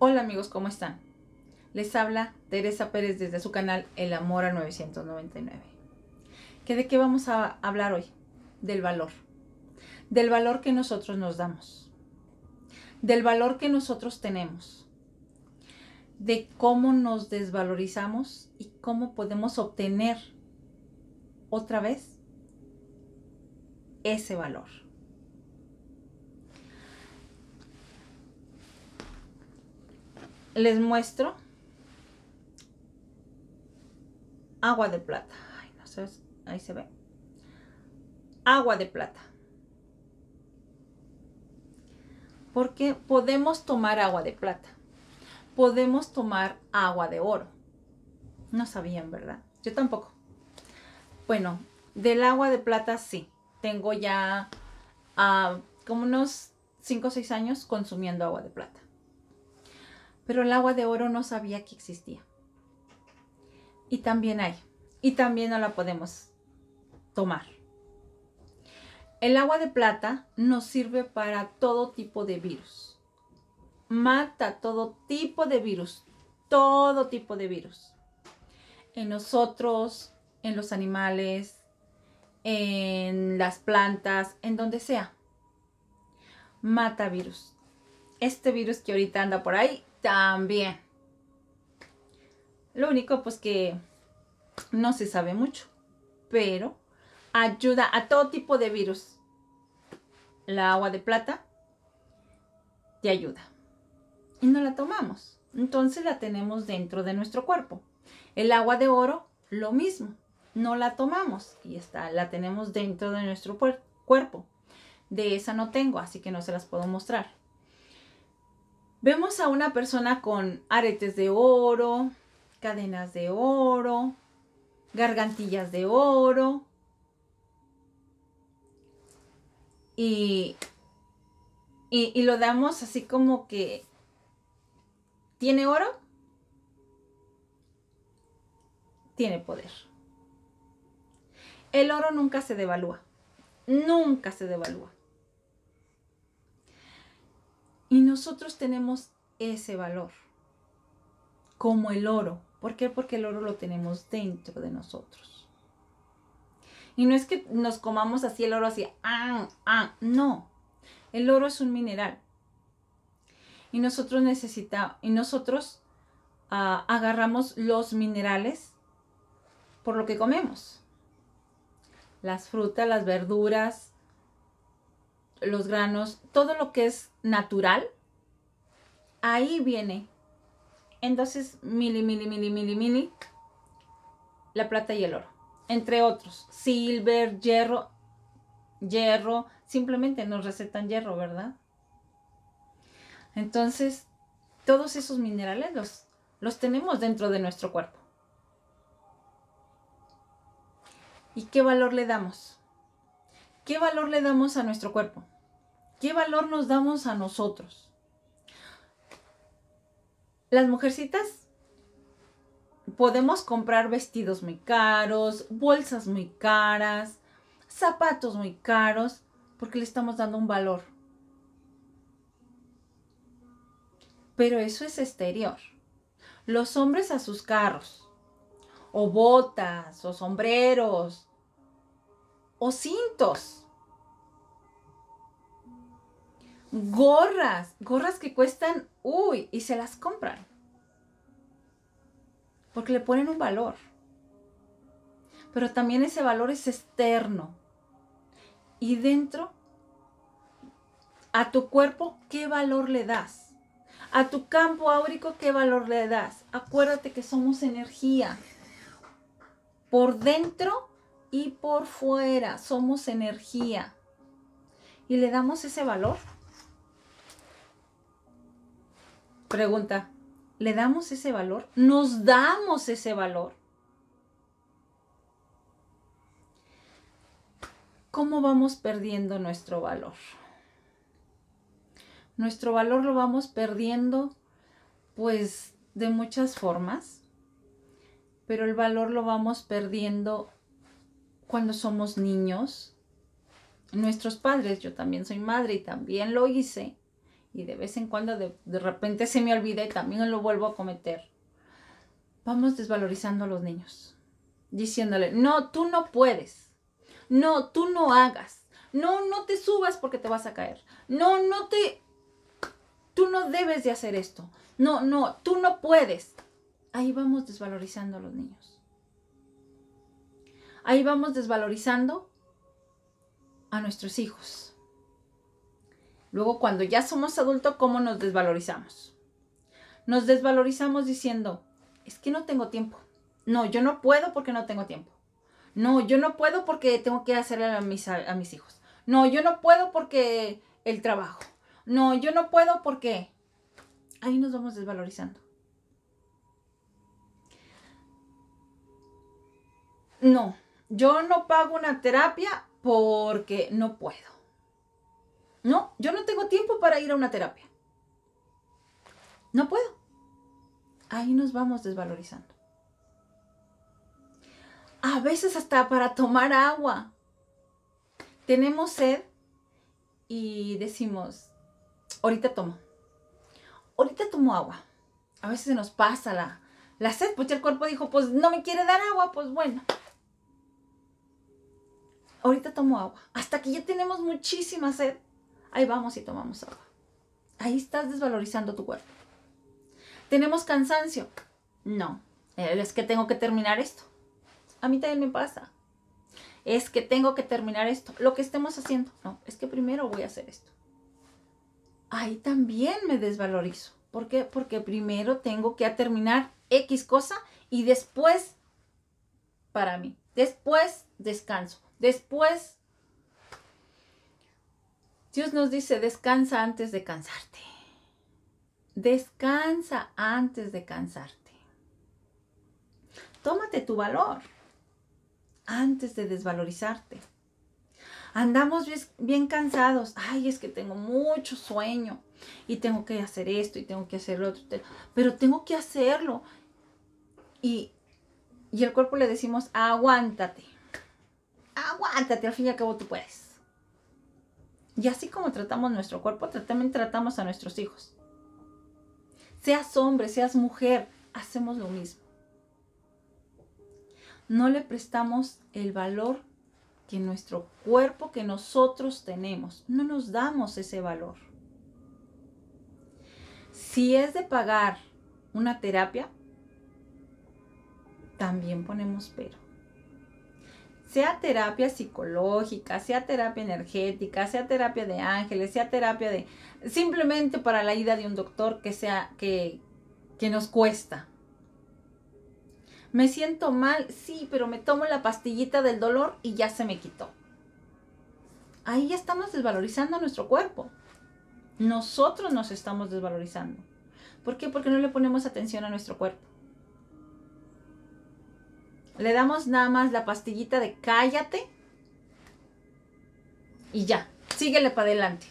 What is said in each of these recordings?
Hola amigos, ¿cómo están? Les habla Teresa Pérez desde su canal El Amor a 999. ¿Que ¿De qué vamos a hablar hoy? Del valor. Del valor que nosotros nos damos. Del valor que nosotros tenemos. De cómo nos desvalorizamos y cómo podemos obtener otra vez ese valor. les muestro agua de plata. Ay, no sé, ahí se ve. Agua de plata. Porque podemos tomar agua de plata. Podemos tomar agua de oro. No sabían, ¿verdad? Yo tampoco. Bueno, del agua de plata sí. Tengo ya ah, como unos 5 o 6 años consumiendo agua de plata pero el agua de oro no sabía que existía. Y también hay, y también no la podemos tomar. El agua de plata nos sirve para todo tipo de virus. Mata todo tipo de virus, todo tipo de virus. En nosotros, en los animales, en las plantas, en donde sea. Mata virus. Este virus que ahorita anda por ahí también. Lo único pues que no se sabe mucho, pero ayuda a todo tipo de virus. La agua de plata te ayuda. Y no la tomamos. Entonces la tenemos dentro de nuestro cuerpo. El agua de oro, lo mismo. No la tomamos y está, la tenemos dentro de nuestro cuerpo. De esa no tengo, así que no se las puedo mostrar. Vemos a una persona con aretes de oro, cadenas de oro, gargantillas de oro. Y, lo damos así como que tiene oro, tiene poder. El oro nunca se devalúa, nunca se devalúa. Y nosotros tenemos ese valor, como el oro. ¿Por qué? Porque el oro lo tenemos dentro de nosotros. Y no es que nos comamos así el oro, así, ah, ah, no. El oro es un mineral. Y nosotros necesitamos, y nosotros ah, agarramos los minerales por lo que comemos. Las frutas, las verduras, los granos, todo lo que es natural, ahí viene. Entonces, mili, mili, mili, mili, mili, la plata y el oro, entre otros. Silver, hierro, hierro, simplemente nos recetan hierro, ¿verdad? Entonces, todos esos minerales los, los tenemos dentro de nuestro cuerpo. ¿Y qué valor le damos? ¿Qué valor le damos a nuestro cuerpo? ¿Qué valor nos damos a nosotros? Las mujercitas podemos comprar vestidos muy caros, bolsas muy caras, zapatos muy caros, porque le estamos dando un valor. Pero eso es exterior. Los hombres a sus carros, o botas, o sombreros, o cintos. gorras, gorras que cuestan, uy, y se las compran. Porque le ponen un valor. Pero también ese valor es externo. Y dentro, a tu cuerpo, ¿qué valor le das? A tu campo áurico, ¿qué valor le das? Acuérdate que somos energía. Por dentro y por fuera somos energía. Y le damos ese valor. Pregunta, ¿le damos ese valor? ¿Nos damos ese valor? ¿Cómo vamos perdiendo nuestro valor? Nuestro valor lo vamos perdiendo pues de muchas formas, pero el valor lo vamos perdiendo cuando somos niños. Nuestros padres, yo también soy madre y también lo hice, y de vez en cuando de, repente se me olvida y también lo vuelvo a cometer. Vamos desvalorizando a los niños, diciéndole, no, tú no puedes, no, tú no hagas, no, no te subas porque te vas a caer, no, no te, tú no debes de hacer esto, no, no, tú no puedes. Ahí vamos desvalorizando a los niños. Ahí vamos desvalorizando a nuestros hijos Luego, cuando ya somos adultos, ¿cómo nos desvalorizamos? Nos desvalorizamos diciendo, es que no tengo tiempo. No, yo no puedo porque no tengo tiempo. No, yo no puedo porque tengo que hacerle a mis, a mis hijos. No, yo no puedo porque el trabajo. No, yo no puedo porque... Ahí nos vamos desvalorizando. No, yo no pago una terapia porque no puedo. No, yo no tengo tiempo para ir a una terapia. No puedo. Ahí nos vamos desvalorizando. A veces hasta para tomar agua. Tenemos sed y decimos, ahorita tomo. Ahorita tomo agua. A veces se nos pasa la, sed, pues el cuerpo dijo, pues no me quiere dar agua, pues bueno. Ahorita tomo agua. Hasta que ya tenemos muchísima sed ahí vamos y tomamos agua. Ahí estás desvalorizando tu cuerpo. ¿Tenemos cansancio? No, eh, es que tengo que terminar esto. A mí también me pasa. Es que tengo que terminar esto. Lo que estemos haciendo. No, es que primero voy a hacer esto. Ahí también me desvalorizo. ¿Por qué? Porque primero tengo que terminar X cosa y después para mí. Después descanso. Después Dios nos dice, descansa antes de cansarte. Descansa antes de cansarte. Tómate tu valor antes de desvalorizarte. Andamos bien cansados. Ay, es que tengo mucho sueño y tengo que hacer esto y tengo que hacer lo otro. Pero tengo que hacerlo. Y, y cuerpo le decimos, aguántate. Aguántate, al fin y al cabo tú puedes y así como tratamos nuestro cuerpo, también tratamos a nuestros hijos. Seas hombre, seas mujer, hacemos lo mismo. No le prestamos el valor que nuestro cuerpo, que nosotros tenemos. No nos damos ese valor. Si es de pagar una terapia, también ponemos pero sea terapia psicológica, sea terapia energética, sea terapia de ángeles, sea terapia de simplemente para la ida de un doctor que sea que, nos cuesta. Me siento mal, sí, pero me tomo la pastillita del dolor y ya se me quitó. Ahí ya estamos desvalorizando nuestro cuerpo. Nosotros nos estamos desvalorizando. ¿Por qué? Porque no le ponemos atención a nuestro cuerpo. Le damos nada más la pastillita de cállate. Y ya, síguele para adelante.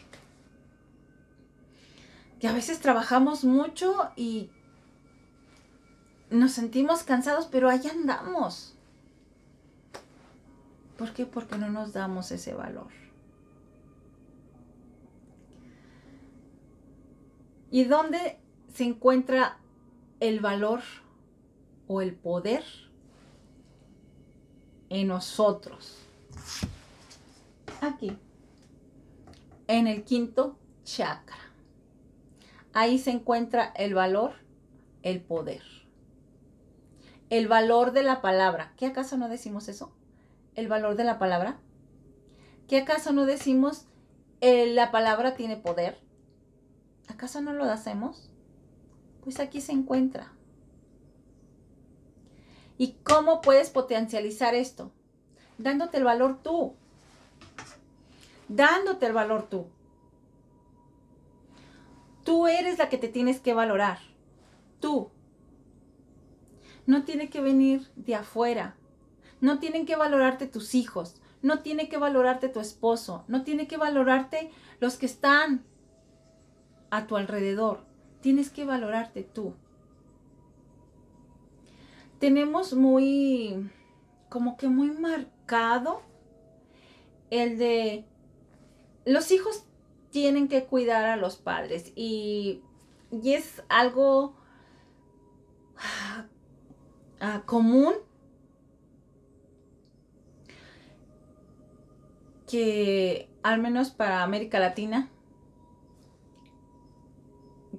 Que a veces trabajamos mucho y nos sentimos cansados, pero ahí andamos. ¿Por qué? Porque no nos damos ese valor. ¿Y dónde se encuentra el valor o el poder? en nosotros. Aquí, en el quinto chakra. Ahí se encuentra el valor, el poder. El valor de la palabra. ¿Qué acaso no decimos eso? El valor de la palabra. ¿Qué acaso no decimos eh, la palabra tiene poder? ¿Acaso no lo hacemos? Pues aquí se encuentra. ¿Y cómo puedes potencializar esto? Dándote el valor tú. Dándote el valor tú. Tú eres la que te tienes que valorar. Tú. No tiene que venir de afuera. No tienen que valorarte tus hijos. No tiene que valorarte tu esposo. No tiene que valorarte los que están a tu alrededor. Tienes que valorarte tú tenemos muy, como que muy marcado el de los hijos tienen que cuidar a los padres y, es algo ah, común que al menos para América Latina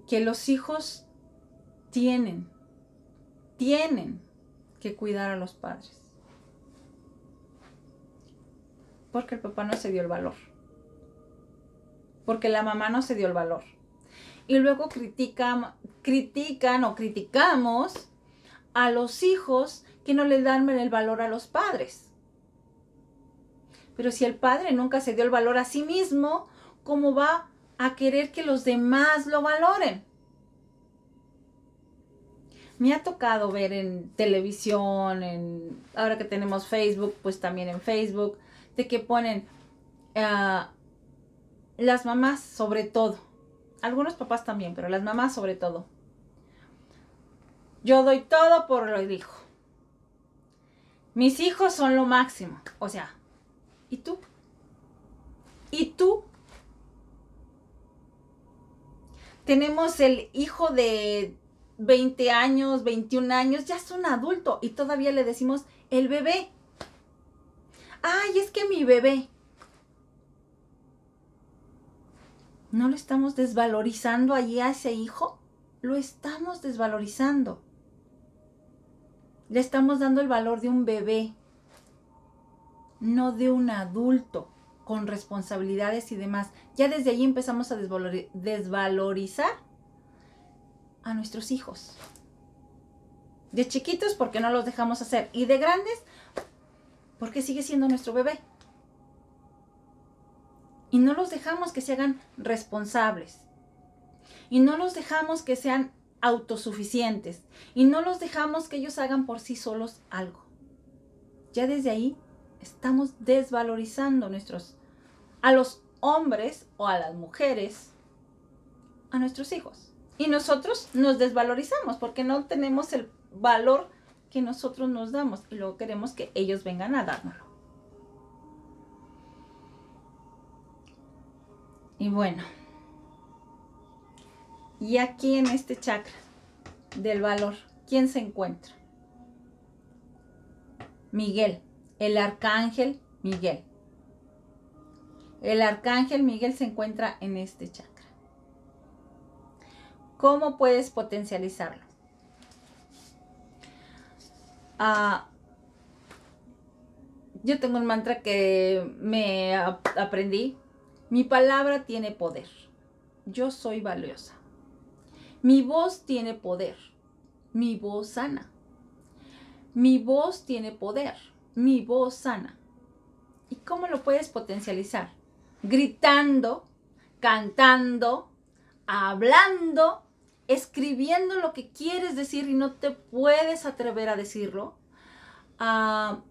que los hijos tienen tienen que cuidar a los padres. Porque el papá no se dio el valor. Porque la mamá no se dio el valor. Y luego critican, critican o criticamos a los hijos que no le dan el valor a los padres. Pero si el padre nunca se dio el valor a sí mismo, ¿cómo va a querer que los demás lo valoren? me ha tocado ver en televisión, en ahora que tenemos Facebook, pues también en Facebook, de que ponen ah, las mamás sobre todo, algunos papás también, pero las mamás sobre todo. Yo doy todo por lo hijo. Mis hijos son lo máximo. O sea, ¿y tú? ¿Y tú? Tenemos el hijo de 20 años, 21 años, ya es un adulto y todavía le decimos el bebé. Ay, es que mi bebé. ¿No lo estamos desvalorizando allí a ese hijo? Lo estamos desvalorizando. Le estamos dando el valor de un bebé, no de un adulto con responsabilidades y demás. Ya desde allí empezamos a desvalorizar a nuestros hijos. De chiquitos porque no los dejamos hacer. Y de grandes porque sigue siendo nuestro bebé. Y no los dejamos que se hagan responsables. Y no los dejamos que sean autosuficientes. Y no los dejamos que ellos hagan por sí solos algo. Ya desde ahí estamos desvalorizando nuestros, a los hombres o a las mujeres, a nuestros hijos. Y nosotros nos desvalorizamos porque no tenemos el valor que nosotros nos damos y luego queremos que ellos vengan a dárnoslo. Y bueno, y aquí en este chakra del valor, ¿quién se encuentra? Miguel, el arcángel Miguel. El arcángel Miguel se encuentra en este chakra. ¿Cómo puedes potencializarlo? Ah, yo tengo un mantra que me aprendí. Mi palabra tiene poder. Yo soy valiosa. Mi voz tiene poder. Mi voz sana. Mi voz tiene poder. Mi voz sana. ¿Y cómo lo puedes potencializar? Gritando, cantando, hablando escribiendo lo que quieres decir y no te puedes atrever a decirlo, ah,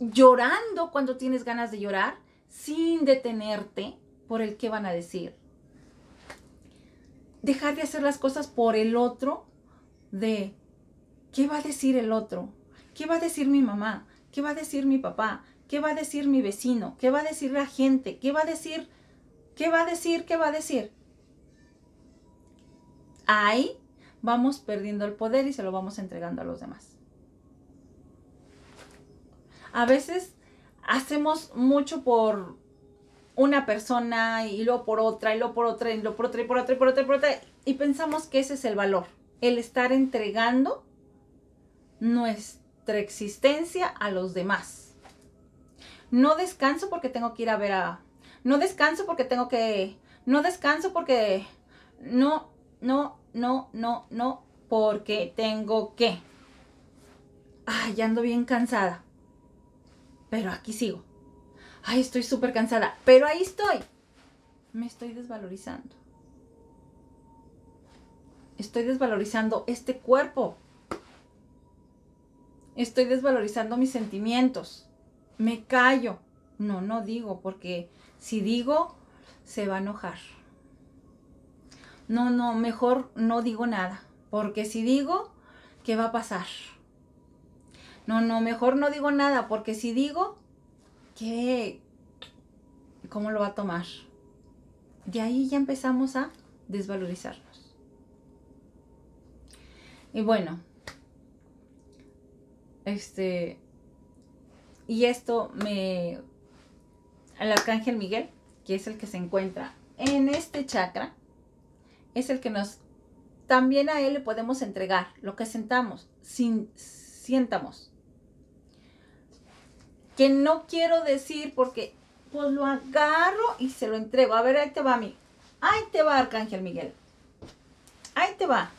llorando cuando tienes ganas de llorar, sin detenerte por el que van a decir. Dejar de hacer las cosas por el otro, de qué va a decir el otro, qué va a decir mi mamá, qué va a decir mi papá, qué va a decir mi vecino, qué va a decir la gente, qué va a decir, qué va a decir, qué va a decir ahí vamos perdiendo el poder y se lo vamos entregando a los demás. A veces hacemos mucho por una persona y luego por otra y luego por otra y luego por otra y por otra y por otra y por otra y pensamos que ese es el valor, el estar entregando nuestra existencia a los demás. No descanso porque tengo que ir a ver a... No descanso porque tengo que... No descanso porque... No, no, no, no, no, porque tengo que. Ay, ya ando bien cansada. Pero aquí sigo. Ay, estoy súper cansada. Pero ahí estoy. Me estoy desvalorizando. Estoy desvalorizando este cuerpo. Estoy desvalorizando mis sentimientos. Me callo. No, no digo, porque si digo, se va a enojar no, no, mejor no digo nada, porque si digo, ¿qué va a pasar? No, no, mejor no digo nada, porque si digo, ¿qué? ¿Cómo lo va a tomar? De ahí ya empezamos a desvalorizarnos. Y bueno, este, y esto me, al arcángel Miguel, que es el que se encuentra en este chakra, es el que nos, también a Él le podemos entregar lo que sentamos, sin, Que no quiero decir porque pues lo agarro y se lo entrego. A ver, ahí te va a mí. Ahí te va, Arcángel Miguel. Ahí te va.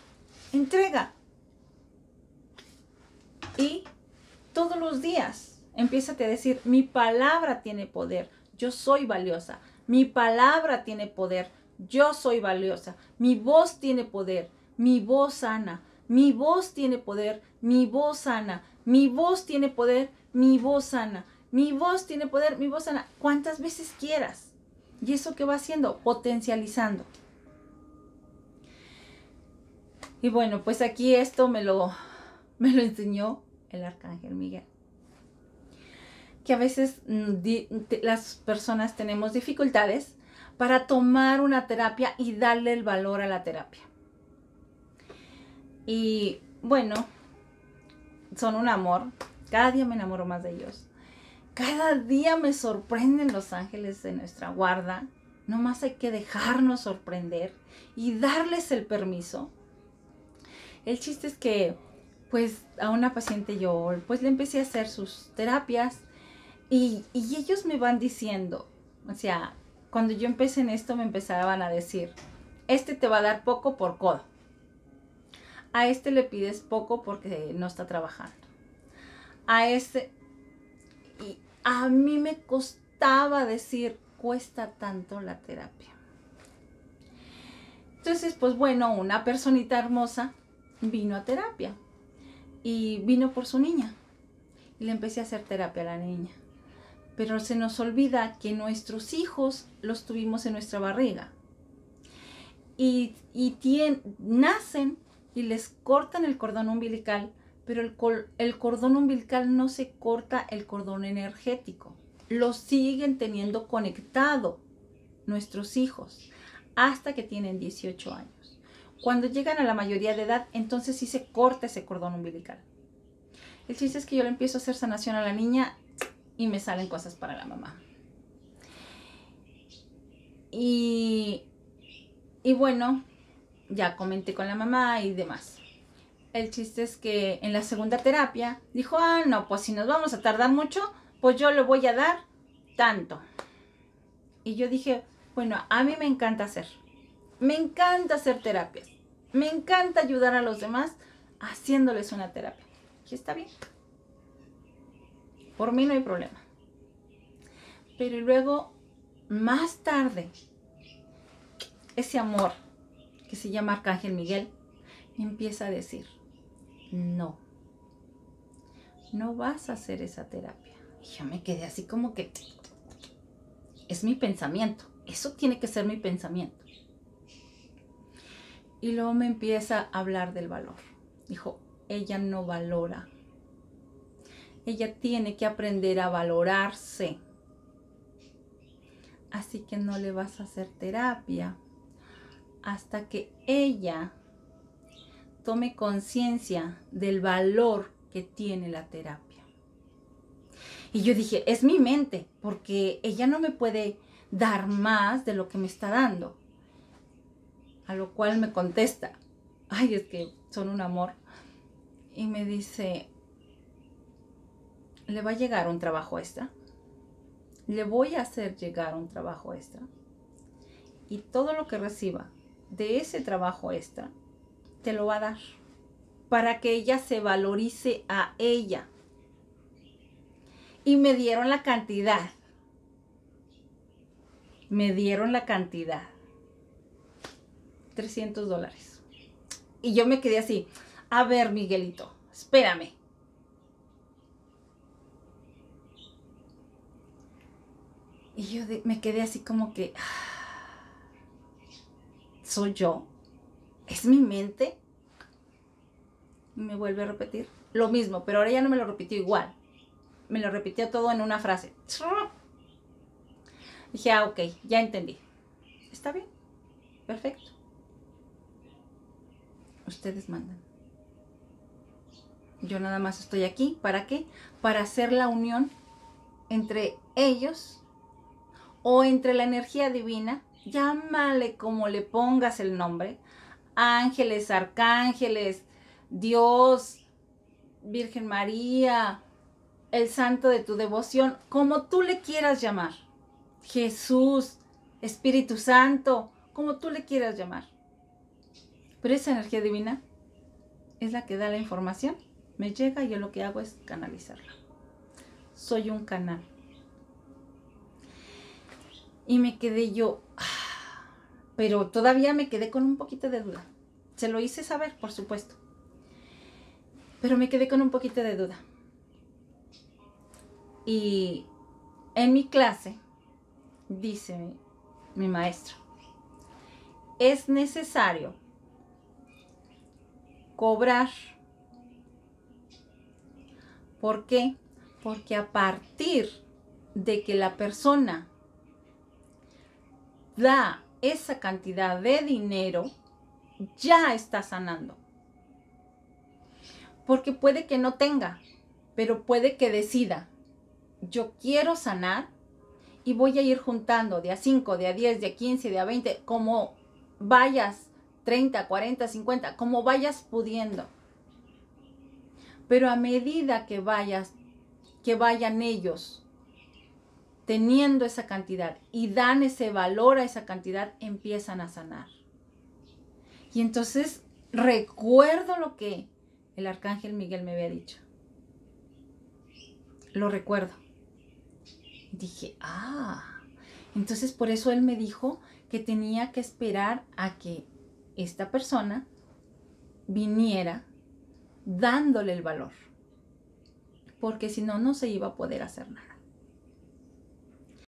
Entrega. Y todos los días empieza a decir, mi palabra tiene poder. Yo soy valiosa. Mi palabra tiene poder. Yo soy valiosa. Mi voz tiene poder. Mi voz sana. Mi voz tiene poder. Mi voz sana. Mi voz tiene poder. Mi voz sana. Mi voz tiene poder. Mi voz sana. Cuantas veces quieras. ¿Y eso qué va haciendo? Potencializando. Y bueno, pues aquí esto me lo, me lo enseñó el arcángel Miguel. Que a veces mm, las personas tenemos dificultades para tomar una terapia y darle el valor a la terapia. Y bueno, son un amor. Cada día me enamoro más de ellos. Cada día me sorprenden los ángeles de nuestra guarda. Nomás hay que dejarnos sorprender y darles el permiso. El chiste es que, pues, a una paciente yo, pues, le empecé a hacer sus terapias y, y ellos me van diciendo, o sea, cuando yo empecé en esto me empezaban a decir, este te va a dar poco por codo. A este le pides poco porque no está trabajando. A este... Y a mí me costaba decir, cuesta tanto la terapia. Entonces, pues bueno, una personita hermosa vino a terapia y vino por su niña. Y le empecé a hacer terapia a la niña pero se nos olvida que nuestros hijos los tuvimos en nuestra barriga. Y, y nacen y les cortan el cordón umbilical, pero el, el cordón umbilical no se corta el cordón energético. Lo siguen teniendo conectado nuestros hijos hasta que tienen 18 años. Cuando llegan a la mayoría de edad, entonces sí se corta ese cordón umbilical. El chiste es que yo le empiezo a hacer sanación a la niña y me salen cosas para la mamá. Y, bueno, ya comenté con la mamá y demás. El chiste es que en la segunda terapia dijo, ah, no, pues si nos vamos a tardar mucho, pues yo le voy a dar tanto. Y yo dije, bueno, a mí me encanta hacer. Me encanta hacer terapias. Me encanta ayudar a los demás haciéndoles una terapia. Y está bien. Por mí no hay problema. Pero luego, más tarde, ese amor que se llama Arcángel Miguel empieza a decir, no, no vas a hacer esa terapia. Y yo me quedé así como que es mi pensamiento, eso tiene que ser mi pensamiento. Y luego me empieza a hablar del valor. Dijo, ella no valora ella tiene que aprender a valorarse. Así que no le vas a hacer terapia hasta que ella tome conciencia del valor que tiene la terapia. Y yo dije, es mi mente, porque ella no me puede dar más de lo que me está dando. A lo cual me contesta, ay, es que son un amor. Y me dice, le va a llegar un trabajo extra. Le voy a hacer llegar un trabajo extra. Y todo lo que reciba de ese trabajo extra, te lo va a dar. Para que ella se valorice a ella. Y me dieron la cantidad. Me dieron la cantidad. 300 dólares. Y yo me quedé así. A ver, Miguelito, espérame Y yo me quedé así como que, ah, ¿soy yo? ¿Es mi mente? me vuelve a repetir lo mismo, pero ahora ya no me lo repitió igual. Me lo repitió todo en una frase. Dije, ah, ok, ya entendí. Está bien, perfecto. Ustedes mandan. Yo nada más estoy aquí. ¿Para qué? Para hacer la unión entre ellos o entre la energía divina, llámale como le pongas el nombre, ángeles, arcángeles, Dios, Virgen María, el santo de tu devoción, como tú le quieras llamar, Jesús, Espíritu Santo, como tú le quieras llamar. Pero esa energía divina es la que da la información, me llega y yo lo que hago es canalizarla. Soy un canal. Y me quedé yo, pero todavía me quedé con un poquito de duda. Se lo hice saber, por supuesto. Pero me quedé con un poquito de duda. Y en mi clase, dice mi maestro, es necesario cobrar. ¿Por qué? Porque a partir de que la persona da esa cantidad de dinero, ya está sanando. Porque puede que no tenga, pero puede que decida, yo quiero sanar y voy a ir juntando de a 5, de a 10, de a 15, de a 20, como vayas 30, 40, 50, como vayas pudiendo. Pero a medida que vayas, que vayan ellos teniendo esa cantidad y dan ese valor a esa cantidad, empiezan a sanar. Y entonces recuerdo lo que el arcángel Miguel me había dicho. Lo recuerdo. Dije, ah, entonces por eso él me dijo que tenía que esperar a que esta persona viniera dándole el valor. Porque si no, no se iba a poder hacer nada.